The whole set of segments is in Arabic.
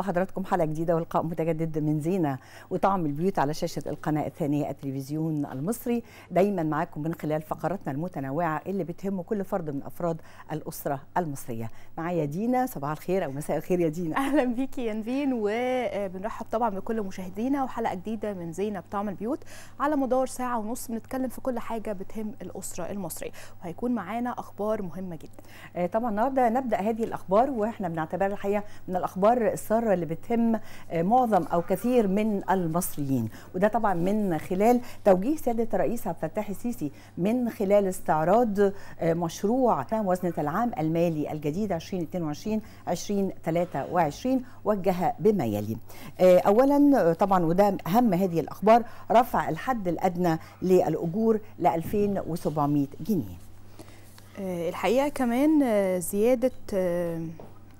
بحضراتكم حلقه جديده ولقاء متجدد من زينه وطعم البيوت على شاشه القناه الثانيه التلفزيون المصري دايما معاكم من خلال فقراتنا المتنوعه اللي بتهم كل فرد من افراد الاسره المصريه معايا دينا صباح الخير او مساء الخير يا دينا اهلا بيكي يا نبين وبنرحب طبعا بكل مشاهدينا وحلقه جديده من زينه بطعم البيوت على مدار ساعه ونص بنتكلم في كل حاجه بتهم الاسره المصريه وهيكون معانا اخبار مهمه جدا آه، طبعا النهارده نبدا هذه الاخبار واحنا بنعتبرها الحقيقه من الاخبار الساره الثروه اللي بتهم آه، معظم او كثير من المصريين وده طبعا من خلال توجيه سياده الرئيس عبد الفتاح السيسي من خلال استعراض آه، مشروع وزنة العام المالي الجديد 2022 2023 وجه بما يلي آه، اولا طبعا وده اهم هذه الاخبار رفع الحد الادنى للاجور ل 2700 جنيه الحقيقه كمان زياده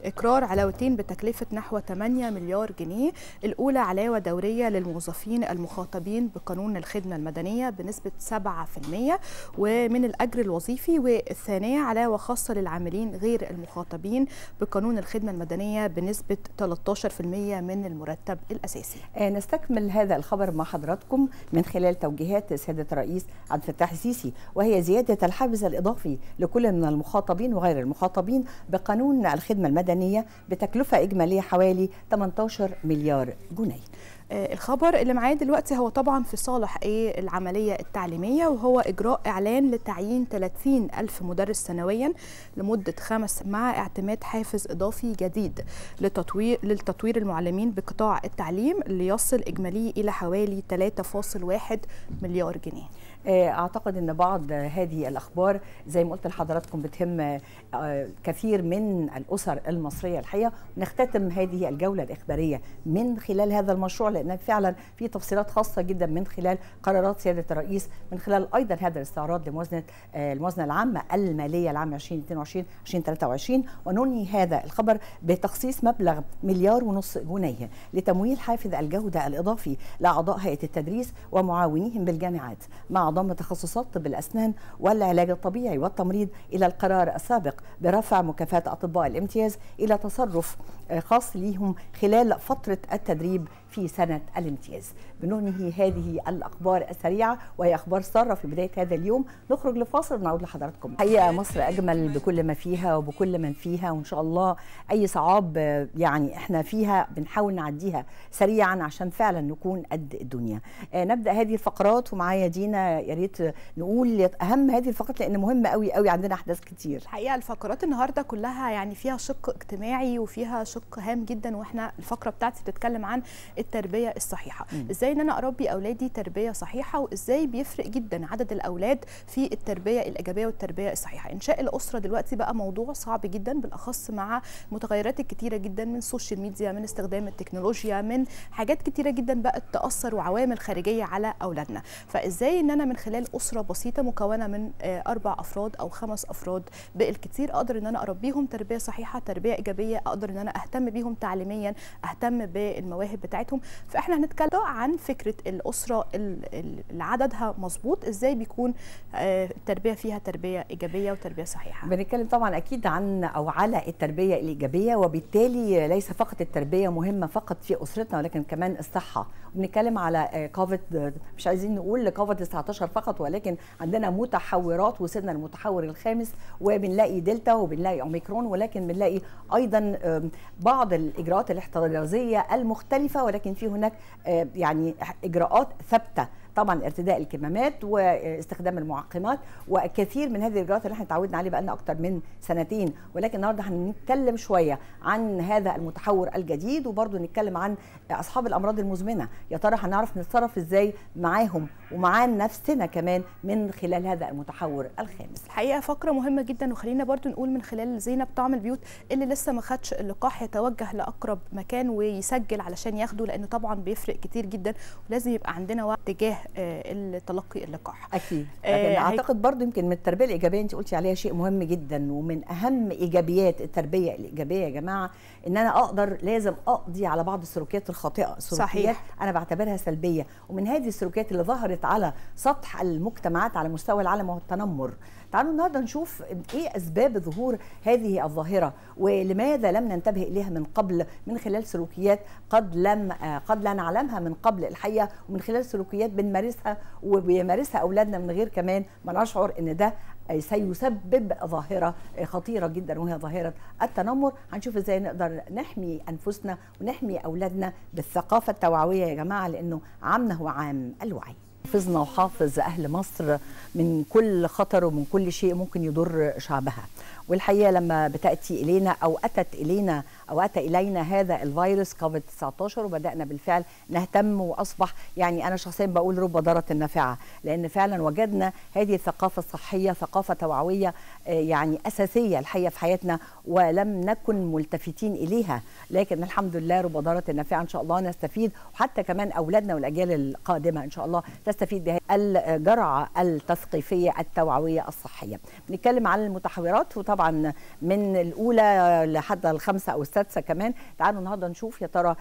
إقرار علاوتين بتكلفة نحو 8 مليار جنيه الأولى علاوة دورية للموظفين المخاطبين بقانون الخدمة المدنية بنسبة 7% ومن الأجر الوظيفي والثانية علاوة خاصة للعاملين غير المخاطبين بقانون الخدمة المدنية بنسبة 13% من المرتب الأساسي آه، نستكمل هذا الخبر مع حضراتكم من خلال توجيهات سيدة الرئيس عبد الفتاح السيسي وهي زيادة الحافز الإضافي لكل من المخاطبين وغير المخاطبين بقانون الخدمة المدنية المدنية بتكلفة إجمالية حوالي 18 مليار جنيه آه، الخبر اللي معايا دلوقتي هو طبعا في صالح ايه العمليه التعليميه وهو اجراء اعلان لتعيين 30 الف مدرس سنويا لمده خمس مع اعتماد حافز اضافي جديد لتطوير للتطوير المعلمين بقطاع التعليم ليصل اجمالي الى حوالي 3.1 مليار جنيه آه، اعتقد ان بعض هذه الاخبار زي ما قلت لحضراتكم بتهم آه، كثير من الاسر المصريه الحقيقه نختتم هذه الجوله الاخباريه من خلال هذا المشروع لان فعلا في تفصيلات خاصه جدا من خلال قرارات سياده الرئيس من خلال ايضا هذا الاستعراض لموازنه آه، الموازنه العامه الماليه العام 2022 2023 وننهي هذا الخبر بتخصيص مبلغ مليار ونص جنيه لتمويل حافز الجوده الاضافي لاعضاء هيئه التدريس ومعاونيهم بالجامعات مع أعضاء تخصصات طب الأسنان والعلاج الطبيعي والتمريض إلى القرار السابق برفع مكافأة أطباء الامتياز إلى تصرف خاص ليهم خلال فترة التدريب في سنة الامتياز بننهي هذه الأخبار السريعة وهي أخبار سارة في بداية هذا اليوم نخرج لفاصل ونعود لحضراتكم حقيقة مصر أجمل بكل ما فيها وبكل من فيها وإن شاء الله أي صعاب يعني إحنا فيها بنحاول نعديها سريعا عشان فعلا نكون قد الدنيا آه، نبدأ هذه الفقرات ومعايا دينا يا ريت نقول أهم هذه الفقرات لأن مهمة قوي قوي عندنا أحداث كتير الحقيقة الفقرات النهاردة كلها يعني فيها شق اجتماعي وفيها شق شق هام جدا واحنا الفقره بتاعتي بتتكلم عن التربيه الصحيحه مم. ازاي ان انا اربي اولادي تربيه صحيحه وازاي بيفرق جدا عدد الاولاد في التربيه الايجابيه والتربيه الصحيحه انشاء الاسره دلوقتي بقى موضوع صعب جدا بالاخص مع متغيرات كتيره جدا من السوشيال ميديا من استخدام التكنولوجيا من حاجات كتيره جدا بقت تاثر وعوامل خارجيه على اولادنا فازاي ان انا من خلال اسره بسيطه مكونه من آه، اربع افراد او خمس افراد بالكتير اقدر ان انا اربيهم تربيه صحيحه تربيه ايجابيه اقدر ان انا اهتم بيهم تعليميا اهتم بالمواهب بتاعتهم فاحنا هنتكلم عن فكره الاسره اللي عددها مظبوط ازاي بيكون آه، التربيه فيها تربيه ايجابيه وتربيه صحيحه بنتكلم طبعا اكيد عن او على التربيه الايجابيه وبالتالي ليس فقط التربيه مهمه فقط في اسرتنا ولكن كمان الصحه وبنتكلم على آه، كوفيد مش عايزين نقول كوفيد 19 فقط ولكن عندنا متحورات وصلنا المتحور الخامس وبنلاقي دلتا وبنلاقي اوميكرون ولكن بنلاقي ايضا بعض الاجراءات الاحترازيه المختلفه ولكن في هناك آه، يعني اجراءات ثابته طبعا ارتداء الكمامات واستخدام المعقمات وكثير من هذه الإجراءات اللي احنا اتعودنا عليه بقالنا أكتر من سنتين ولكن النهارده هنتكلم شوية عن هذا المتحور الجديد وبرضه نتكلم عن أصحاب الأمراض المزمنة يا ترى هنعرف نتصرف إزاي معاهم ومع نفسنا كمان من خلال هذا المتحور الخامس الحقيقة فقرة مهمة جدا وخلينا برضو نقول من خلال زينب طعم البيوت اللي لسه ما خدش اللقاح يتوجه لأقرب مكان ويسجل علشان ياخده لأنه طبعا بيفرق كتير جدا ولازم يبقى عندنا وعي تجاه آه، تلقي اللقاح اكيد آه اعتقد برضو يمكن من التربيه الايجابيه انت قلتي عليها شيء مهم جدا ومن اهم ايجابيات التربيه الايجابيه يا جماعه ان انا اقدر لازم اقضي على بعض السلوكيات الخاطئه سلوكيات صحيح. انا بعتبرها سلبيه ومن هذه السلوكيات اللي ظهرت على سطح المجتمعات على مستوى العالم وهو التنمر تعالوا النهارده نشوف ايه اسباب ظهور هذه الظاهره ولماذا لم ننتبه اليها من قبل من خلال سلوكيات قد لم آه، قد لا نعلمها من قبل الحقيقه ومن خلال سلوكيات بنمارسها وبيمارسها اولادنا من غير كمان ما نشعر ان ده سيسبب ظاهره خطيره جدا وهي ظاهره التنمر هنشوف ازاي نقدر نحمي انفسنا ونحمي اولادنا بالثقافه التوعويه يا جماعه لانه عامنا هو عام الوعي حافظنا وحافظ أهل مصر من كل خطر ومن كل شيء ممكن يضر شعبها والحقيقه لما بتاتي الينا او اتت الينا او اتى الينا هذا الفيروس كوفيد 19 وبدانا بالفعل نهتم واصبح يعني انا شخصيا بقول رب ضاره نافعه لان فعلا وجدنا هذه الثقافه الصحيه ثقافه توعويه آه، يعني اساسيه الحقيقه في حياتنا ولم نكن ملتفتين اليها لكن الحمد لله رب ضاره نافعه ان شاء الله نستفيد وحتى كمان اولادنا والاجيال القادمه ان شاء الله تستفيد بهذه الجرعه التثقيفيه التوعويه الصحيه بنتكلم عن المتحورات وطبعا طبعا من الاولى لحد الخامسه او السادسه كمان تعالوا النهارده نشوف يا ترى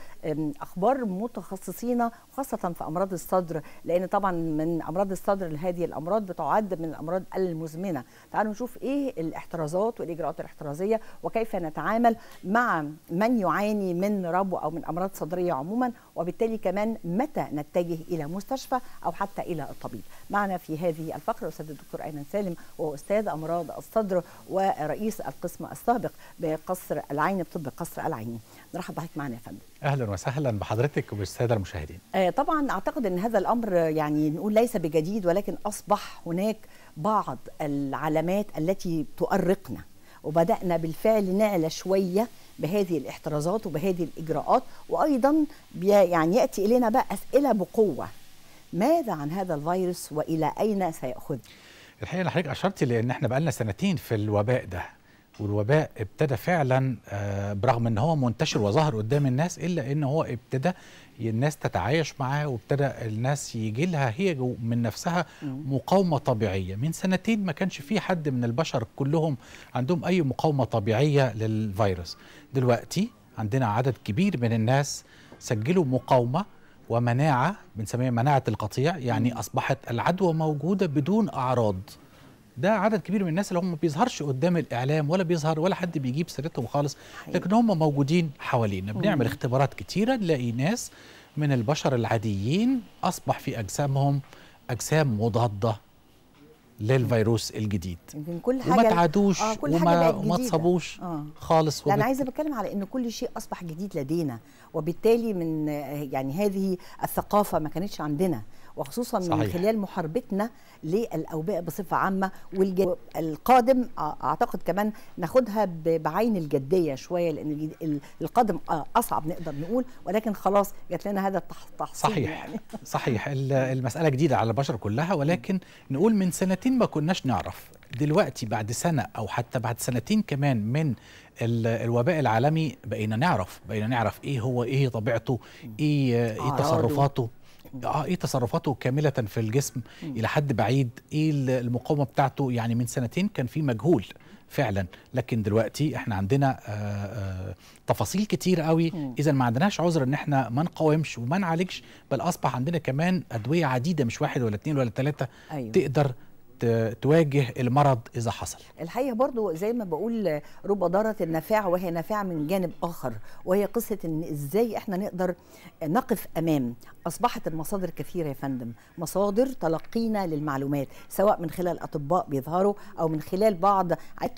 اخبار متخصصين خاصه في امراض الصدر لان طبعا من امراض الصدر هذه الامراض بتعد من الامراض المزمنه تعالوا نشوف ايه الاحترازات والاجراءات الاحترازيه وكيف نتعامل مع من يعاني من ربو او من امراض صدريه عموما وبالتالي كمان متى نتجه الى مستشفى او حتى الى الطبيب معنا في هذه الفقره الاستاذ الدكتور ايمن سالم وهو استاذ امراض الصدر و رئيس القسم السابق بقصر العيني بطب قصر العيني نرحب بحضرتك معنا يا فندم اهلا وسهلا بحضرتك وبالساده المشاهدين آه طبعا اعتقد ان هذا الامر يعني نقول ليس بجديد ولكن اصبح هناك بعض العلامات التي تؤرقنا وبدأنا بالفعل نعلى شوية بهذه الاحترازات وبهذه الإجراءات وأيضا يعني يأتي إلينا بقى أسئلة بقوة ماذا عن هذا الفيروس وإلى أين سيأخذنا الحقيقه حضرتك اشرتي لان احنا بقالنا سنتين في الوباء ده والوباء ابتدى فعلا آه، برغم ان هو منتشر وظهر قدام الناس الا ان هو ابتدى الناس تتعايش معاه وابتدى الناس يجي لها هي من نفسها مقاومه طبيعيه من سنتين ما كانش في حد من البشر كلهم عندهم اي مقاومه طبيعيه للفيروس دلوقتي عندنا عدد كبير من الناس سجلوا مقاومه ومناعة بنسميها مناعة القطيع يعني أصبحت العدوى موجودة بدون أعراض ده عدد كبير من الناس اللي هم ما بيظهرش قدام الاعلام ولا بيظهر ولا حد بيجيب سيرتهم خالص لكن هم موجودين حوالينا بنعمل اختبارات كتيره نلاقي ناس من البشر العاديين اصبح في اجسامهم اجسام مضاده للفيروس الجديد يمكن كل آه، حاجه وما تعادوش آه كل وما, حاجة وما تصابوش آه. خالص لا انا عايزه بتكلم على ان كل شيء اصبح جديد لدينا وبالتالي من آه، يعني هذه الثقافه ما كانتش عندنا وخصوصا صحيح. من خلال محاربتنا للاوبئه بصفه عامه والقادم اعتقد كمان ناخدها بعين الجديه شويه لان القادم اصعب نقدر نقول ولكن خلاص جات لنا هذا التحصيل صحيح يعني. صحيح المساله جديده على البشر كلها ولكن نقول من سنتين ما كناش نعرف دلوقتي بعد سنة أو حتى بعد سنتين كمان من الوباء العالمي بقينا نعرف بقينا نعرف إيه هو إيه طبيعته إيه, إيه تصرفاته اه ايه تصرفاته كامله في الجسم م. الى حد بعيد ايه المقاومه بتاعته يعني من سنتين كان في مجهول فعلا لكن دلوقتي احنا عندنا آآ آه، آآ آه، تفاصيل كتير قوي اذا ما عندناش عذر ان احنا ما نقاومش وما نعالجش بل اصبح عندنا كمان ادويه عديده مش واحد ولا اتنين ولا تلاته أيوة. تقدر تواجه المرض اذا حصل الحقيقه برضو زي ما بقول رب ضاره النفاع وهي نافعه من جانب اخر وهي قصه ان ازاي احنا نقدر نقف امام اصبحت المصادر كثيره يا فندم مصادر تلقينا للمعلومات سواء من خلال اطباء بيظهروا او من خلال بعض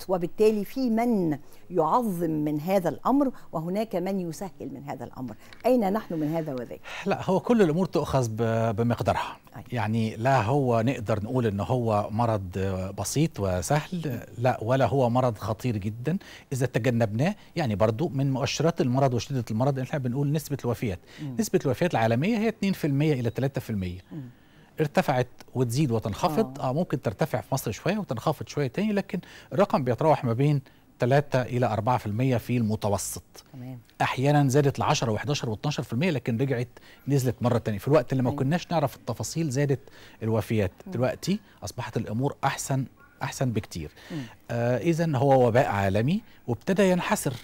وبالتالي في من يعظم من هذا الامر وهناك من يسهل من هذا الامر اين نحن من هذا وذاك لا هو كل الامور تؤخذ بمقدارها أيوة. يعني لا هو نقدر نقول ان هو مرض بسيط وسهل لا ولا هو مرض خطير جدا اذا تجنبناه يعني برضو من مؤشرات المرض وشدة المرض احنا بنقول نسبة الوفيات مم. نسبة الوفيات العالمية هي 2% الى 3% مم. ارتفعت وتزيد وتنخفض آه. اه ممكن ترتفع في مصر شويه وتنخفض شويه تاني لكن الرقم بيتراوح ما بين 3 إلى 4% في المتوسط تمام. أحيانا زادت ل 10 و11 و12% لكن رجعت نزلت مرة تانية في الوقت اللي ما كناش نعرف التفاصيل زادت الوفيات مم. دلوقتي أصبحت الأمور أحسن أحسن بكتير آه إذا هو وباء عالمي وابتدى ينحسر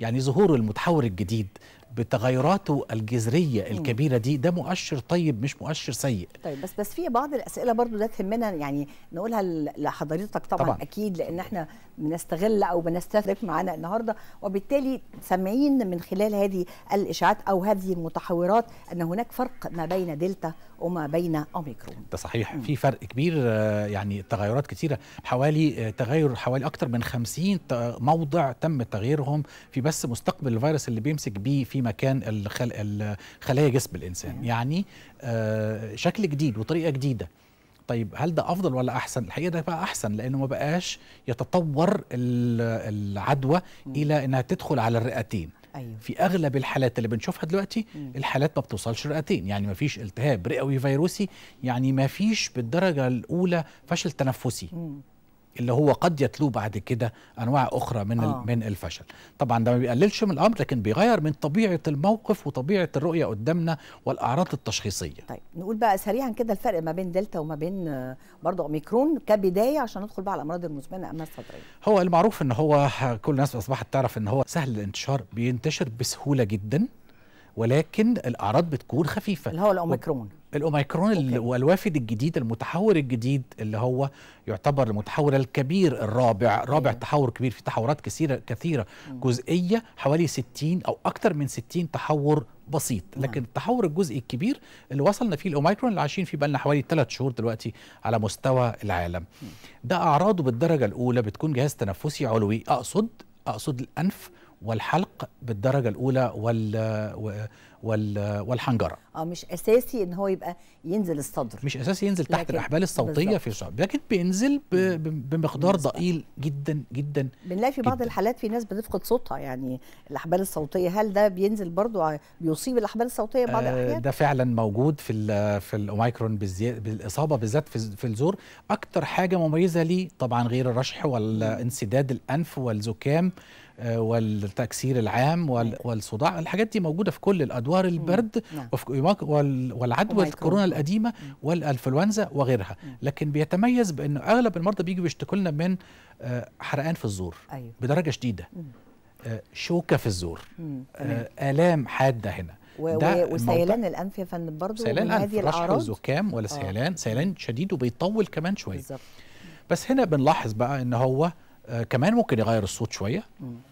يعني ظهور المتحور الجديد بتغيراته الجذريه الكبيره دي ده مؤشر طيب مش مؤشر سيء طيب بس بس في بعض الاسئله برضو ده تهمنا يعني نقولها لحضرتك طبعا, طبعا اكيد لان احنا بنستغل او بنستثرف معانا النهارده وبالتالي سامعين من خلال هذه الاشاعات او هذه المتحورات ان هناك فرق ما بين دلتا وما بين اوميكرون ده صحيح مم. في فرق كبير يعني تغيرات كثيره حوالي تغير حوالي اكثر من 50 موضع تم تغييرهم في بس مستقبل الفيروس اللي بيمسك بيه في مكان الخل... خلايا جسم الانسان يعني آه، شكل جديد وطريقه جديده طيب هل ده افضل ولا احسن الحقيقه ده بقى احسن لانه ما بقاش يتطور العدوى الى انها تدخل على الرئتين أيوه. في اغلب الحالات اللي بنشوفها دلوقتي مم. الحالات ما بتوصلش رئتين يعني ما فيش التهاب رئوي فيروسي يعني ما فيش بالدرجه الاولى فشل تنفسي مم. اللي هو قد يتلو بعد كده انواع اخرى من آه. من الفشل طبعا ده ما بيقللش من الامر لكن بيغير من طبيعه الموقف وطبيعه الرؤيه قدامنا والاعراض التشخيصيه طيب نقول بقى سريعا كده الفرق ما بين دلتا وما بين آه، برضه اوميكرون كبدايه عشان ندخل بقى على الامراض المزمنه اما الصدريه هو المعروف ان هو كل الناس اصبحت تعرف ان هو سهل الانتشار بينتشر بسهوله جدا ولكن الاعراض بتكون خفيفه اللي هو الاوميكرون الاوميكرون والوافد الجديد المتحور الجديد اللي هو يعتبر المتحور الكبير الرابع رابع تحور كبير في تحورات كثيره كثيره جزئيه حوالي 60 او اكثر من 60 تحور بسيط نعم. لكن التحور الجزئي الكبير اللي وصلنا فيه الاوميكرون اللي عايشين فيه بقى حوالي 3 شهور دلوقتي على مستوى العالم ده اعراضه بالدرجه الاولى بتكون جهاز تنفسي علوي اقصد اقصد الانف والحلق بالدرجه الاولى وال وال والحنجره اه مش اساسي ان هو يبقى ينزل الصدر مش اساسي ينزل تحت الاحبال الصوتيه في الصدر لكن بينزل بمقدار ضئيل جدا جدا بنلاقي في بعض جداً. الحالات في ناس بتفقد صوتها يعني الاحبال الصوتيه هل ده بينزل برضو بيصيب الاحبال الصوتيه بعض آه، الاحيان آه ده فعلا موجود في في الاوميكرون بالاصابه بالذات في, في الزور اكتر حاجه مميزه ليه طبعا غير الرشح والانسداد الانف والزكام آه، والتكسير العام أيوة. والصداع الحاجات دي موجوده في كل الادوار البرد نعم. والعدوى الكورونا القديمه والانفلونزا وغيرها لكن بيتميز بانه اغلب المرضى بيجوا بيشتكوا لنا من آه، حرقان في الزور أيوة. بدرجه شديده آه، شوكه في الزور الام حاده هنا وسيلان الانف يا فندم برضه سيلان الانف رشح زكام ولا سيلان آه. سيلان شديد وبيطول كمان شويه بالظبط بس هنا بنلاحظ بقى ان هو آه كمان ممكن يغير الصوت شويه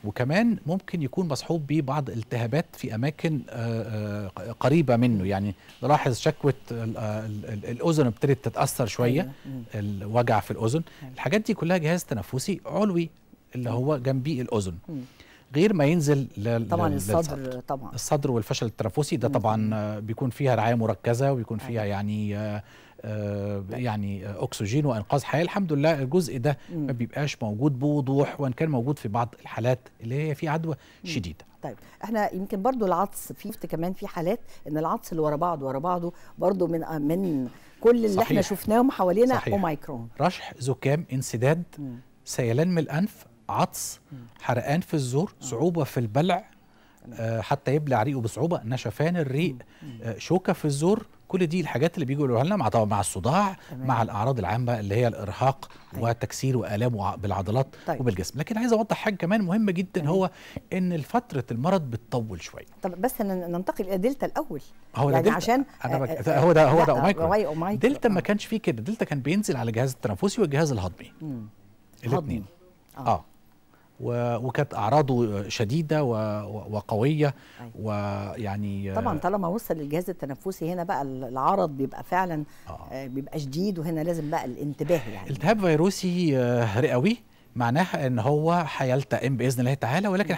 وكمان ممكن يكون مصحوب ببعض التهابات في اماكن آه آه قريبه منه يعني نلاحظ شكوى آه، الاذن ابتدت تتاثر شويه أيوة. الوجع في الاذن أيوة. الحاجات دي كلها جهاز تنفسي علوي اللي هو جنبي الاذن غير ما ينزل لل... طبعا الصدر للصدر. طبعا الصدر والفشل التنفسي ده طبعا بيكون فيها رعايه مركزه وبيكون فيها أيوة. يعني آه، آه، يعني آه، اكسجين وانقاذ حياه الحمد لله الجزء ده ما بيبقاش موجود بوضوح وان كان موجود في بعض الحالات اللي هي في عدوى شديده طيب احنا يمكن برضو العطس في كمان في حالات ان العطس اللي ورا بعض ورا بعضه برضو من آه، من كل اللي صحيح. احنا شفناهم حوالينا اومايكرون رشح زكام انسداد سيلان من الانف عطس حرقان في الزور صعوبه في البلع حتى يبلع ريقه بصعوبه نشفان الريق شوكه في الزور كل دي الحاجات اللي بيجوا يقولوها لنا مع طبعا مع الصداع تمام. مع الاعراض العامه اللي هي الارهاق أيوة. والتكسير والام بالعضلات طيب. وبالجسم لكن عايز اوضح حاجه كمان مهمه جدا تمام. هو ان فتره المرض بتطول شويه طب بس ننتقل الى دلتا الاول هو يعني دلتا. عشان أنا بك... آه، هو ده هو ده اوميكرون دلتا ما آه. كانش فيه كده دلتا كان بينزل على الجهاز التنفسي والجهاز الهضمي الاثنين اه, آه. وكانت اعراضه شديده وقويه أيوة. ويعني طبعا طالما وصل للجهاز التنفسي هنا بقى العرض بيبقى فعلا آه. آه. بيبقى شديد وهنا لازم بقى الانتباه يعني التهاب فيروسي آه، رئوي معناها ان هو هيلتئم باذن الله تعالى ولكن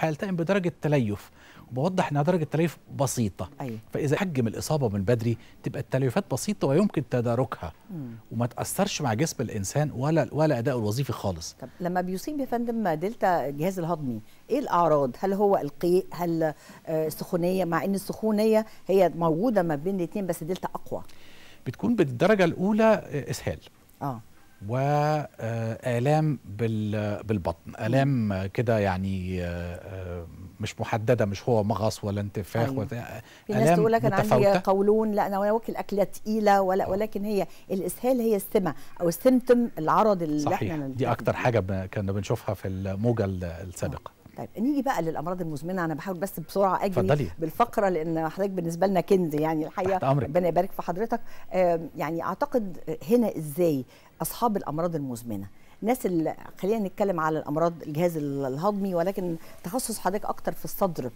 هيلتئم بدرجه تليف وبوضح انها درجه تليف بسيطه أيوة. فاذا حجم الاصابه من بدري تبقى التليفات بسيطه ويمكن تداركها مم. وما تاثرش مع جسم الانسان ولا ولا اداؤه الوظيفي خالص طب لما بيصيب يا فندم دلتا الجهاز الهضمي ايه الاعراض هل هو القيء هل آه، السخونيه مع ان السخونيه هي موجوده ما بين الاثنين بس دلتا اقوى بتكون بالدرجه الاولى آه، اسهال اه والام بالبطن الام كده يعني آه، آه، مش محدده مش هو مغص ولا انتفاخ أيوة. ولا آه، في ناس تقول لك انا عندي قولون لا انا واكل اكله تقيله ولا ولكن هي الاسهال هي السمه او السمتم العرض اللي صحيح. احنا دي اكتر حاجه كنا بنشوفها في الموجه السابقه طيب نيجي بقى للامراض المزمنه انا بحاول بس بسرعه اجري فضلي. بالفقره لان حضرتك بالنسبه لنا كنز يعني الحقيقه ربنا يبارك في حضرتك يعني اعتقد هنا ازاي اصحاب الامراض المزمنه الناس اللي خلينا نتكلم على الامراض الجهاز الهضمي ولكن تخصص حضرتك اكتر في الصدر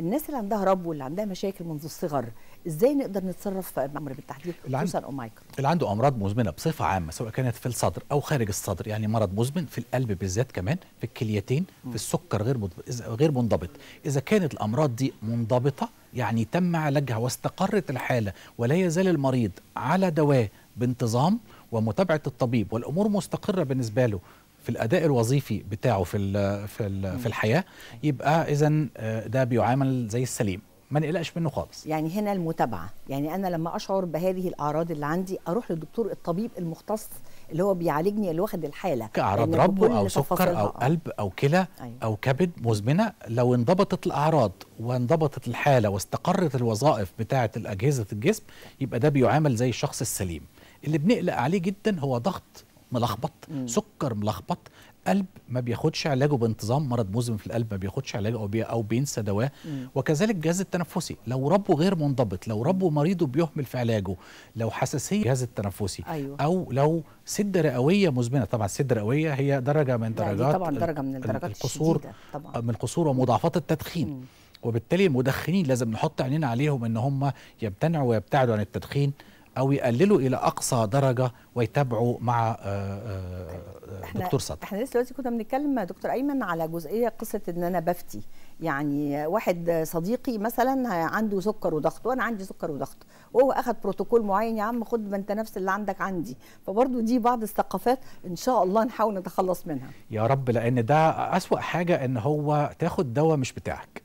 الناس اللي عندها رب واللي عندها مشاكل منذ الصغر ازاي نقدر نتصرف في الامر بالتحديد خصوصا مايكل اللي عنده امراض مزمنه بصفه عامه سواء كانت في الصدر او خارج الصدر يعني مرض مزمن في القلب بالذات كمان في الكليتين م. في السكر غير غير منضبط اذا كانت الامراض دي منضبطه يعني تم علاجها واستقرت الحاله ولا يزال المريض على دواء بانتظام ومتابعه الطبيب والامور مستقره بالنسبه له في الاداء الوظيفي بتاعه في الـ في الـ في الحياه يبقى اذا آه، ده بيعامل زي السليم ما نقلقش منه خالص يعني هنا المتابعه يعني انا لما اشعر بهذه الاعراض اللي عندي اروح للدكتور الطبيب المختص اللي هو بيعالجني اللي واخد الحاله كاعراض ربو او سكر او آه. قلب او كلى أيوة. او كبد مزمنه لو انضبطت الاعراض وانضبطت الحاله واستقرت الوظائف بتاعه اجهزه الجسم يبقى ده بيعامل زي الشخص السليم اللي بنقلق عليه جدا هو ضغط ملخبط سكر ملخبط قلب ما بياخدش علاجه بانتظام مرض مزمن في القلب ما بياخدش علاجه او بي او بينسى دواه وكذلك الجهاز التنفسي لو ربه غير منضبط لو ربه مريضه بيهمل في علاجه لو حساسيه الجهاز التنفسي أيوه. او لو سده رئويه مزمنه طبعا السده الرئويه هي درجه من درجات طبعا درجه من الدرجات القصور طبعا. آه، من القصور ومضاعفات التدخين مم. وبالتالي المدخنين لازم نحط عينينا عليهم ان هم يمتنعوا ويبتعدوا عن التدخين او يقللوا الى اقصى درجه ويتابعوا مع آه، آه، دكتور سطر احنا لسه دلوقتي كنا بنتكلم دكتور ايمن على جزئيه قصه ان انا بفتي يعني واحد صديقي مثلا عنده سكر وضغط وانا عندي سكر وضغط وهو اخذ بروتوكول معين يا عم خد ما انت نفس اللي عندك عندي فبرضه دي بعض الثقافات ان شاء الله نحاول نتخلص منها يا رب لان ده اسوا حاجه ان هو تاخد دواء مش بتاعك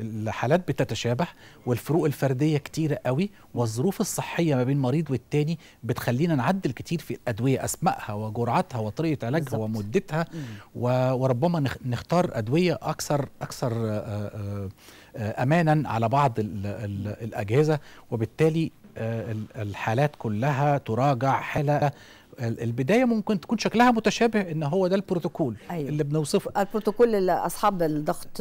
الحالات بتتشابه والفروق الفرديه كتيره قوي والظروف الصحيه ما بين مريض والتاني بتخلينا نعدل كتير في الادويه اسمائها وجرعتها وطريقه علاجها بالزبط. ومدتها مم. وربما نختار ادويه اكثر اكثر آه، آه، آه، امانا على بعض الاجهزه وبالتالي الحالات كلها تراجع حاله البدايه ممكن تكون شكلها متشابه ان هو ده البروتوكول أيوة. اللي بنوصفه البروتوكول لاصحاب الضغط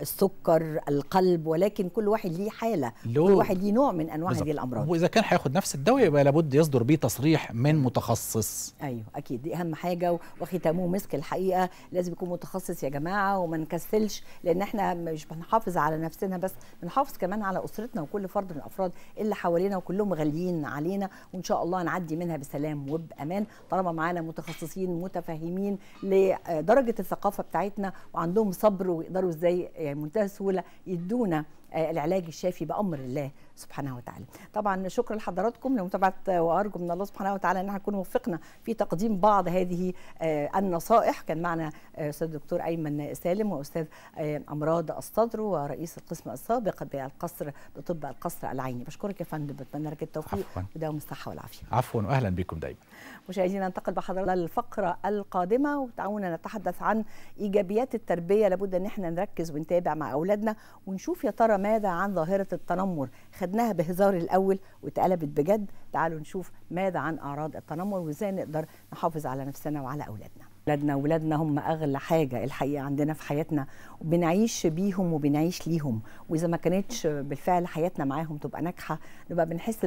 السكر القلب ولكن كل واحد ليه حاله لو... كل واحد ليه نوع من انواع هذه الامراض واذا كان هياخد نفس الدواء يبقى لابد يصدر بيه تصريح من أيوة. متخصص ايوه اكيد دي اهم حاجه وختامه مسك الحقيقه لازم يكون متخصص يا جماعه وما نكسلش لان احنا مش بنحافظ على نفسنا بس بنحافظ كمان على اسرتنا وكل فرد من الافراد اللي حوالينا وكلهم غاليين علينا وان شاء الله نعدي منها بسلام وبامان الامان طالما معانا متخصصين متفاهمين لدرجه الثقافه بتاعتنا وعندهم صبر ويقدروا ازاي يعني منتهى السهوله يدونا آه، العلاج الشافي بامر الله سبحانه وتعالى طبعا شكرا لحضراتكم لمتابعه وارجو من الله سبحانه وتعالى ان نكون وفقنا في تقديم بعض هذه آه، النصائح كان معنا آه، استاذ الدكتور ايمن سالم واستاذ آه، امراض الصدر ورئيس القسم السابق بالقصر بطب القصر العيني بشكرك يا فندم بتمنى لك التوفيق ودوام الصحه والعافيه عفوا واهلا بكم دايما مشاهدينا ننتقل بحضراتكم للفقره القادمه وتعاونا نتحدث عن ايجابيات التربيه لابد ان احنا نركز ونتابع مع اولادنا ونشوف يا ترى ماذا عن ظاهره التنمر خدناها بهزار الاول واتقلبت بجد تعالوا نشوف ماذا عن اعراض التنمر وازاي نقدر نحافظ على نفسنا وعلى اولادنا اولادنا اولادنا هم اغلى حاجه الحقيقه عندنا في حياتنا وبنعيش بيهم وبنعيش ليهم واذا ما كانتش بالفعل حياتنا معاهم تبقى ناجحه نبقى بنحس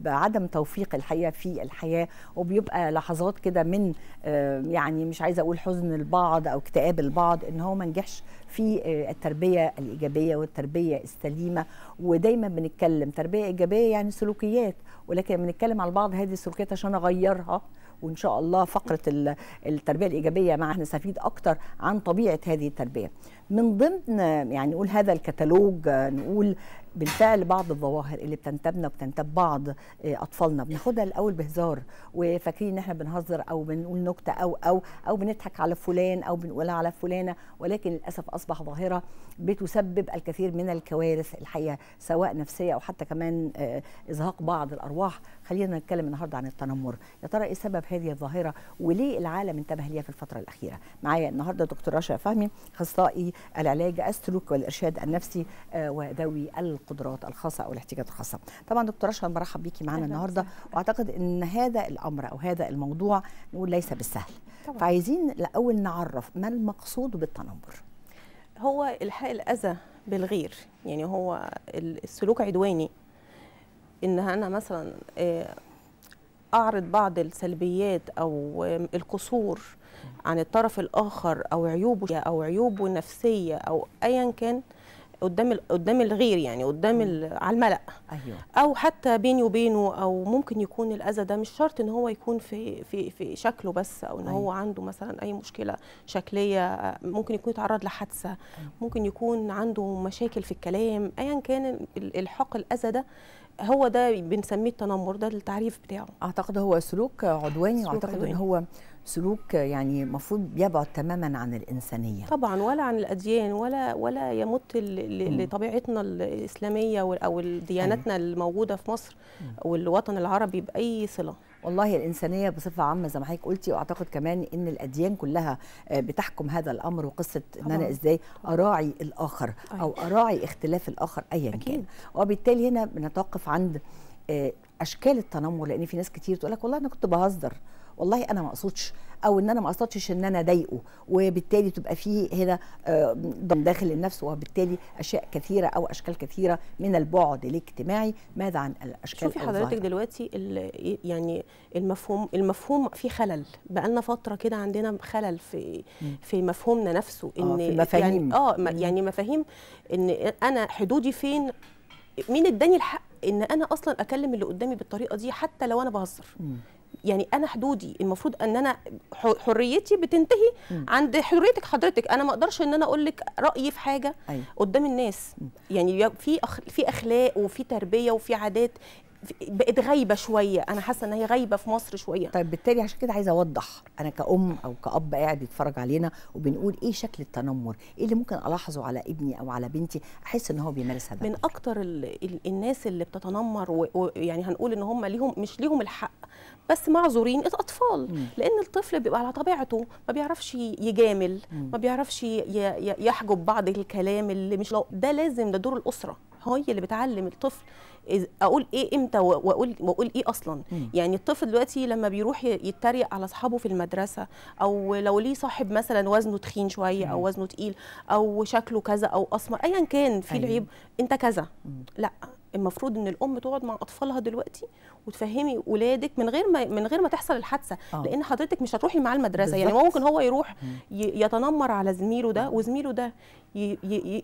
بعدم توفيق الحقيقه في الحياه وبيبقى لحظات كده من آه، يعني مش عايزه اقول حزن البعض او اكتئاب البعض ان هو ما نجحش في آه، التربيه الايجابيه والتربيه السليمه ودايما بنتكلم تربيه ايجابيه يعني سلوكيات ولكن بنتكلم على بعض هذه السلوكيات عشان اغيرها وان شاء الله فقره التربيه الايجابيه مع نستفيد اكتر عن طبيعه هذه التربيه من ضمن يعني نقول هذا الكتالوج آه، نقول بالفعل بعض الظواهر اللي بتنتابنا وبتنتاب بعض آه، اطفالنا بناخدها الاول بهزار وفاكرين ان احنا بنهزر او بنقول نكته او او او بنضحك على فلان او بنقولها على فلانه ولكن للاسف اصبح ظاهره بتسبب الكثير من الكوارث الحقيقه سواء نفسيه او حتى كمان آه، ازهاق بعض الارواح خلينا نتكلم النهارده عن التنمر يا ترى ايه سبب هذه الظاهره وليه العالم انتبه ليها في الفتره الاخيره معايا النهارده دكتور رشا فهمي اخصائي العلاج السلوك والارشاد النفسي آه، وذوي القدرات الخاصه او الاحتياجات الخاصه طبعا دكتور اشرف برحب بيكي معانا النهارده واعتقد ان هذا الامر او هذا الموضوع نقول ليس بالسهل طبعا. فعايزين الاول نعرف ما المقصود بالتنمر هو الحاء الاذى بالغير يعني هو السلوك عدواني ان انا مثلا آه، اعرض بعض السلبيات او القصور عن الطرف الاخر او عيوبه او عيوبه النفسيه او ايا كان قدام قدام الغير يعني قدام على الملأ أيوة. او حتى بيني وبينه او ممكن يكون الاذى ده مش شرط ان هو يكون في في في شكله بس او ان أيوة. هو عنده مثلا اي مشكله شكليه ممكن يكون يتعرض لحادثه أيوة. ممكن يكون عنده مشاكل في الكلام ايا كان الحق الاذى ده هو ده بنسميه التنمر ده التعريف بتاعه اعتقد هو سلوك عدواني سلوك واعتقد عدواني. ان هو سلوك يعني المفروض يبعد تماما عن الانسانيه طبعا ولا عن الاديان ولا ولا يمت لطبيعتنا الاسلاميه او ديانتنا أيوه. الموجوده في مصر والوطن العربي باي صله والله الإنسانية بصفة عامة زي ما حضرتك قلتي وأعتقد كمان إن الأديان كلها آه، بتحكم هذا الأمر وقصة إن أنا إزاي أراعي الآخر أيوه. أو أراعي اختلاف الآخر أيا كان وبالتالي هنا بنتوقف عند آه، أشكال التنمر لأن في ناس كتير تقول لك والله أنا كنت بهزر والله انا ما اقصدش او ان انا ما اقصدش ان انا اضايقه وبالتالي تبقى فيه هنا آه، داخل النفس وبالتالي اشياء كثيره او اشكال كثيره من البعد الاجتماعي ماذا عن الاشكال شوفي حضرتك دلوقتي يعني المفهوم المفهوم في خلل بقى لنا فتره كده عندنا خلل في في مفهومنا نفسه آه، ان يعني آه في مفاهيم يعني اه يعني مفاهيم ان انا حدودي فين مين اداني الحق ان انا اصلا اكلم اللي قدامي بالطريقه دي حتى لو انا بهزر يعني انا حدودي المفروض ان انا حريتي بتنتهي م. عند حريتك حضرتك انا ما اقدرش ان انا اقول لك رايي في حاجه أي. أيوة. قدام الناس م. يعني في أخ... في اخلاق وفي تربيه وفي عادات بقت غايبه شويه انا حاسه ان هي غايبه في مصر شويه طيب بالتالي عشان كده عايزه اوضح انا كأم او كأب قاعد بيتفرج علينا وبنقول ايه شكل التنمر ايه اللي ممكن الاحظه على ابني او على بنتي احس ان هو بيمارس هذا من اكتر الـ الـ الناس اللي بتتنمر ويعني هنقول ان هم ليهم مش ليهم الحق بس معذورين الاطفال مم. لان الطفل بيبقى على طبيعته ما بيعرفش يجامل مم. ما بيعرفش يحجب بعض الكلام اللي مش لو ده لازم ده دور الاسره هي اللي بتعلم الطفل اقول ايه امتى واقول واقول ايه اصلا مم. يعني الطفل دلوقتي لما بيروح يتريق على اصحابه في المدرسه او لو ليه صاحب مثلا وزنه تخين شويه او وزنه تقيل او شكله كذا او اسمر ايا كان في أيوه. العيب انت كذا مم. لا المفروض ان الام تقعد مع اطفالها دلوقتي وتفهمي ولادك من غير ما من غير ما تحصل الحادثه آه. لان حضرتك مش هتروحي معاه المدرسه بالزبط. يعني ممكن هو يروح يتنمر على زميله ده آه. وزميله ده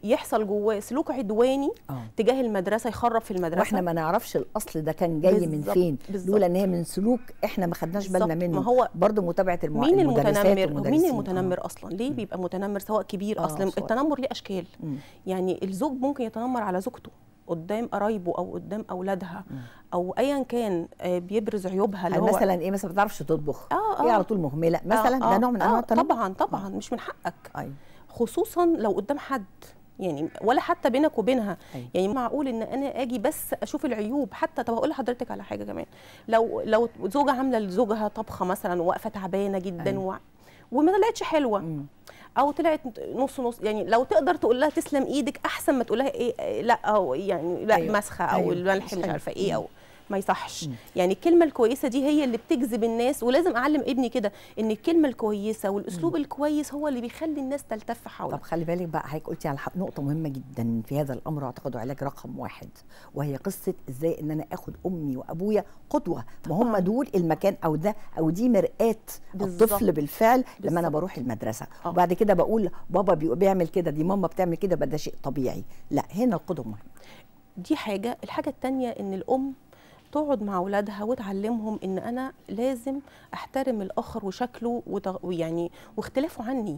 يحصل جواه سلوك عدواني آه. تجاه المدرسه يخرب في المدرسه واحنا ما نعرفش الاصل ده كان جاي بالزبط. من فين لولا ان هي من سلوك احنا ما خدناش بالنا منه ما هو برضه متابعه المع... مين المتنمر مين آه. المتنمر آه. اصلا ليه بيبقى متنمر سواء كبير آه. اصلا التنمر ليه اشكال مم. يعني الزوج ممكن يتنمر على زوجته قدام قرايبه او قدام اولادها او ايا كان آه، بيبرز عيوبها اللي هو مثلا ايه مثلا ما بتعرفش تطبخ آه آه ايه على طول مهمله آه، مثلا آه آه ده نوع من انواع آه طبعا طبعا آه. مش من حقك أيوة. خصوصا لو قدام حد يعني ولا حتى بينك وبينها أي. يعني معقول ان انا اجي بس اشوف العيوب حتى طب هقول لحضرتك على حاجه كمان لو لو زوجه عامله لزوجها طبخه مثلا واقفه تعبانه جدا و... وما طلعتش حلوه او طلعت نص نص يعني لو تقدر تقول لها تسلم ايدك احسن ما تقول لها ايه, إيه، لا او يعني لا أيوة. مسخه او أيوة. الملح مش أيوه. عارفه ايه او ما يصحش يعني الكلمه الكويسه دي هي اللي بتجذب الناس ولازم اعلم ابني كده ان الكلمه الكويسه والاسلوب الكويس هو اللي بيخلي الناس تلتف حوله طب خلي بالك بقى حضرتك قلتي على نقطه مهمه جدا في هذا الامر اعتقد علاج رقم واحد وهي قصه ازاي ان انا اخد امي وابويا قدوه ما هم دول المكان او ده او دي مراه الطفل بالفعل بالزبط. لما انا بروح المدرسه أوه. وبعد كده بقول بابا بيعمل كده دي ماما بتعمل كده ده شيء طبيعي لا هنا القدوه مهمه دي حاجه الحاجه الثانيه ان الام تقعد مع اولادها وتعلمهم ان انا لازم احترم الاخر وشكله ويعني واختلافه عني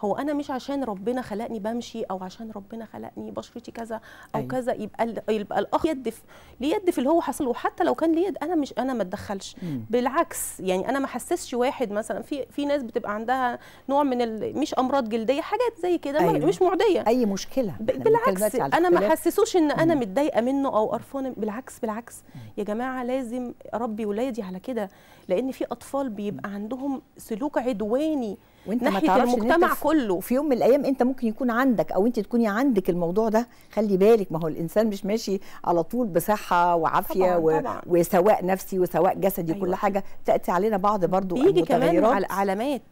هو انا مش عشان ربنا خلقني بمشي او عشان ربنا خلقني بشرتي كذا او أيوة. كذا يبقى يبقى الاخ يد ليه يد في اللي هو حصل وحتى لو كان ليه يد انا مش انا ما اتدخلش بالعكس يعني انا ما حسسش واحد مثلا في في ناس بتبقى عندها نوع من ال... مش امراض جلديه حاجات زي كده أيوة. مش معديه اي مشكله ب... بالعكس انا ما حسسوش ان انا متضايقه منه او قرفانه بالعكس بالعكس مم. يا جماعه لازم اربي ولادي على كده لان في اطفال بيبقى عندهم سلوك عدواني وانت ما تعرفش المجتمع في كله في يوم من الايام انت ممكن يكون عندك او انت تكوني عندك الموضوع ده خلي بالك ما هو الانسان مش ماشي على طول بصحه وعافيه طبعاً و... طبعاً. وسواء نفسي وسواء جسدي أيوة. كل حاجه تاتي علينا بعض برضو بيجي كمان على علامات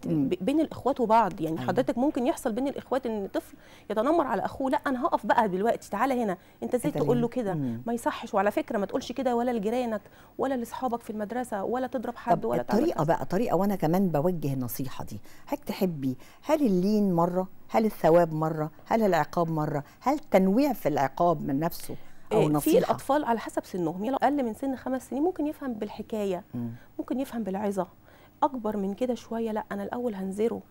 بين الاخوات وبعض يعني أيوة. حضرتك ممكن يحصل بين الاخوات ان طفل يتنمر على اخوه لا انا هقف بقى دلوقتي تعالى هنا انت ازاي تقول له كده ما يصحش وعلى فكره ما تقولش كده ولا لجيرانك ولا لاصحابك في المدرسه ولا تضرب حد طب ولا طريقه بقى طريقه وانا كمان بوجه النصيحه دي حاجه بتحبي هل اللين مره هل الثواب مره هل العقاب مره هل تنويع في العقاب من نفسه او إيه، نصيحه في الاطفال على حسب سنهم يلو اقل من سن خمس سنين ممكن يفهم بالحكايه مم. ممكن يفهم بالعظه اكبر من كده شويه لا انا الاول هنزره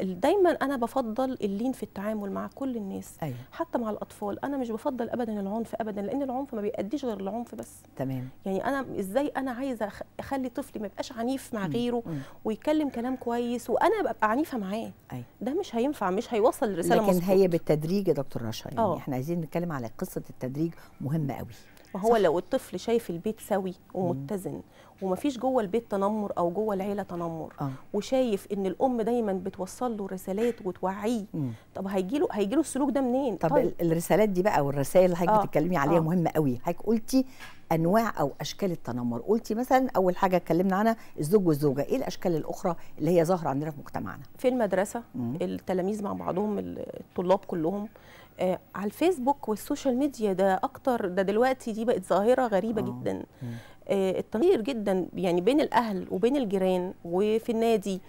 دايما انا بفضل اللين في التعامل مع كل الناس أيوة. حتى مع الاطفال انا مش بفضل ابدا العنف ابدا لان العنف ما بيأديش غير العنف بس تمام يعني انا ازاي انا عايزه اخلي طفلي ما يبقاش عنيف مع غيره مم. ويتكلم كلام كويس وانا ابقى عنيفه معاه أيوة. ده مش هينفع مش هيوصل الرساله لكن مصبوط. هي بالتدريج يا دكتور رشا يعني أوه. احنا عايزين نتكلم على قصه التدريج مهمه قوي ما هو صح. لو الطفل شايف البيت سوي ومتزن ومفيش جوه البيت تنمر او جوه العيله تنمر آه. وشايف ان الام دايما بتوصل له رسالات وتوعيه طب هيجي له هيجي له السلوك ده منين طب, طب الرسالات دي بقى والرسائل اللي حضرتك آه. بتتكلمي عليها آه. مهمه قوي حضرتك قلتي انواع او اشكال التنمر قلتي مثلا اول حاجه اتكلمنا عنها الزوج والزوجه ايه الاشكال الاخرى اللي هي ظاهره عندنا في مجتمعنا في المدرسه مم. التلاميذ مع بعضهم الطلاب كلهم آه على الفيسبوك والسوشيال ميديا ده اكتر ده دلوقتي دي بقت ظاهره غريبه آه. جدا آه التغيير جدا يعني بين الاهل وبين الجيران وفي النادي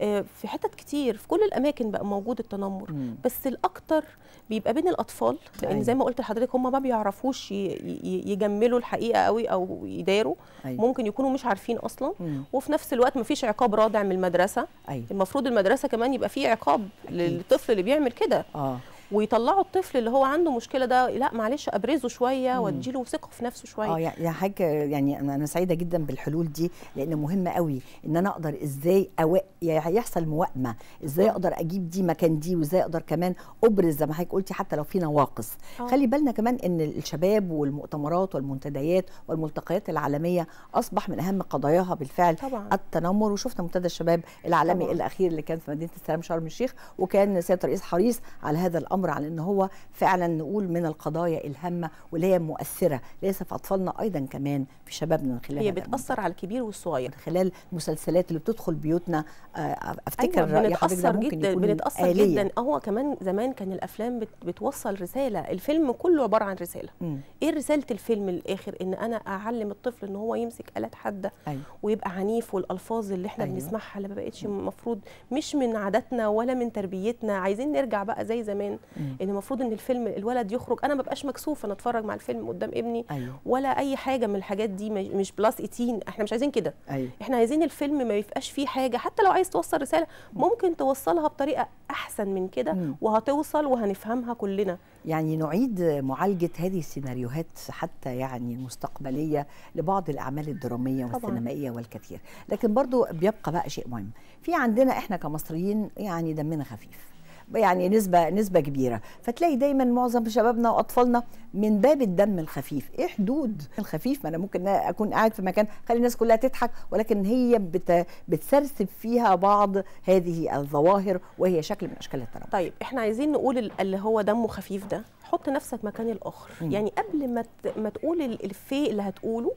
آه، في حتت كتير في كل الاماكن بقى موجود التنمر مم. بس الاكتر بيبقى بين الاطفال لان أيوة. زي ما قلت لحضرتك هم ما بيعرفوش يجملوا الحقيقه قوي او يداروا أيوة. ممكن يكونوا مش عارفين اصلا مم. وفي نفس الوقت ما فيش عقاب رادع من المدرسه أيوة. المفروض المدرسه كمان يبقى في عقاب أكيد. للطفل اللي بيعمل كده آه. ويطلعوا الطفل اللي هو عنده مشكله ده لا معلش ابرزه شويه واديله ثقه في نفسه شويه اه يا حاجه يعني انا سعيده جدا بالحلول دي لان مهمه قوي ان انا اقدر ازاي أو... يحصل موائمه ازاي اقدر اجيب دي مكان دي وازاي اقدر كمان ابرز زي ما حضرتك قلتي حتى لو في نواقص آه. خلي بالنا كمان ان الشباب والمؤتمرات والمنتديات والملتقيات العالميه اصبح من اهم قضاياها بالفعل طبعا. التنمر وشفنا منتدى الشباب العالمي طبعا. الاخير اللي كان في مدينه السلام شرم الشيخ وكان سياده الرئيس حريص على هذا الامر الامر على ان هو فعلا نقول من القضايا الهامه واللي هي مؤثره ليس في اطفالنا ايضا كمان في شبابنا من خلال هي بتاثر على الكبير والصغير من خلال المسلسلات اللي بتدخل بيوتنا آه، افتكر أيوة راي حضرتك ممكن جدا يكون بنتاثر آلية. جدا هو كمان زمان كان الافلام بت بتوصل رساله الفيلم كله عباره عن رساله م. ايه رساله الفيلم الاخر ان انا اعلم الطفل ان هو يمسك الات حاده أيوة. ويبقى عنيف والالفاظ اللي احنا أيوة. بنسمعها اللي ما بقتش المفروض مش من عاداتنا ولا من تربيتنا عايزين نرجع بقى زي زمان ان المفروض ان الفيلم الولد يخرج انا ما ببقاش مكسوف انا اتفرج مع الفيلم قدام ابني أيوه. ولا اي حاجه من الحاجات دي مش بلس 18 احنا مش عايزين كده أيوه. احنا عايزين الفيلم ما يبقاش فيه حاجه حتى لو عايز توصل رساله ممكن توصلها بطريقه احسن من كده وهتوصل وهنفهمها كلنا يعني نعيد معالجه هذه السيناريوهات حتى يعني المستقبليه لبعض الاعمال الدراميه والسينمائيه والكثير لكن برضو بيبقى بقى شيء مهم في عندنا احنا كمصريين يعني دمنا خفيف يعني نسبه نسبه كبيره فتلاقي دايما معظم شبابنا واطفالنا من باب الدم الخفيف ايه حدود الخفيف ما انا ممكن اكون قاعد في مكان خلي الناس كلها تضحك ولكن هي بت بتسرسب فيها بعض هذه الظواهر وهي شكل من اشكال التنمر طيب احنا عايزين نقول اللي هو دمه خفيف ده حط نفسك مكان الاخر م. يعني قبل ما ما تقول الفي اللي هتقوله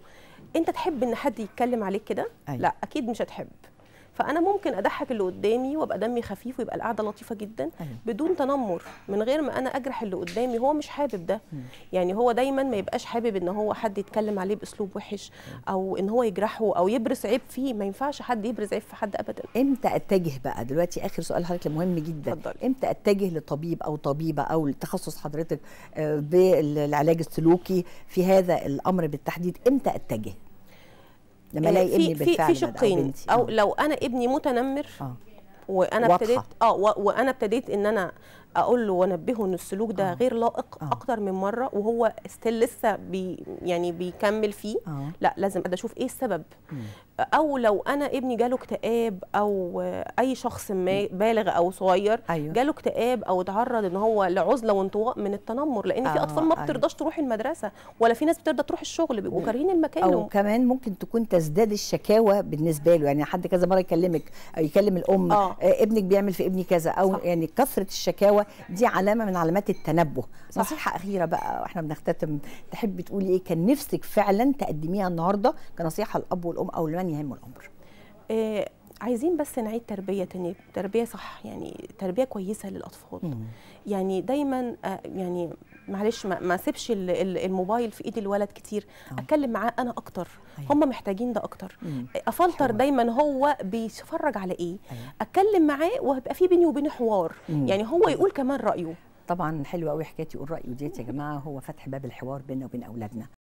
انت تحب ان حد يتكلم عليك كده أيوة. لا اكيد مش هتحب فانا ممكن اضحك اللي قدامي وابقى دمي خفيف ويبقى القعده لطيفه جدا أيوة. بدون تنمر من غير ما انا اجرح اللي قدامي هو مش حابب ده يعني هو دايما ما يبقاش حابب ان هو حد يتكلم عليه باسلوب وحش او ان هو يجرحه او يبرز عيب فيه ما ينفعش حد يبرز عيب في حد ابدا امتى اتجه بقى دلوقتي اخر سؤال حضرتك مهم جدا فضل. امتى اتجه لطبيب او طبيبه او لتخصص حضرتك آه، بالعلاج السلوكي في هذا الامر بالتحديد امتى اتجه لما الاقي آه، ابني بالفعل في شقين أو, او آه. لو انا ابني متنمر آه. وانا ابتديت اه وانا ابتديت ان انا آه اقول له وانبهه ان السلوك ده آه. غير لائق آه. اكتر من مره وهو ستيل لسه بي يعني بيكمل فيه آه. لا لازم اشوف ايه السبب او لو انا ابني جاله اكتئاب او اي شخص ما بالغ او صغير أيوه. جاله اكتئاب او اتعرض ان هو لعزله وانطواء من التنمر لان في اطفال ما أيوه. بترضاش أيوه. تروح المدرسه ولا في ناس بترضى تروح الشغل بيبقوا كارهين المكان او كمان ممكن تكون تزداد الشكاوى بالنسبه له يعني حد كذا مره يكلمك او يكلم الام آه. ابنك بيعمل في ابني كذا او صح. يعني كثره الشكاوى دي علامه من علامات التنبه صح. نصيحه اخيره بقى واحنا بنختتم تحبي تقولي ايه كان نفسك فعلا تقدميها النهارده كنصيحه الاب والام او لمن يهم الامر إيه عايزين بس نعيد تربيه تانية تربيه صح يعني تربيه كويسه للاطفال مم. يعني دايما آه، يعني معلش ما, ما سيبش الموبايل في ايد الولد كتير أوه. اتكلم معاه انا اكتر أيوة. هم محتاجين ده اكتر مم. افلتر حوار. دايما هو بيتفرج على ايه أيوة. اتكلم معاه وهيبقى في بيني وبينه حوار مم. يعني هو يقول كمان رايه طبعا حلوه قوي حكايه يقول رايه ديت يا جماعه هو فتح باب الحوار بيننا وبين اولادنا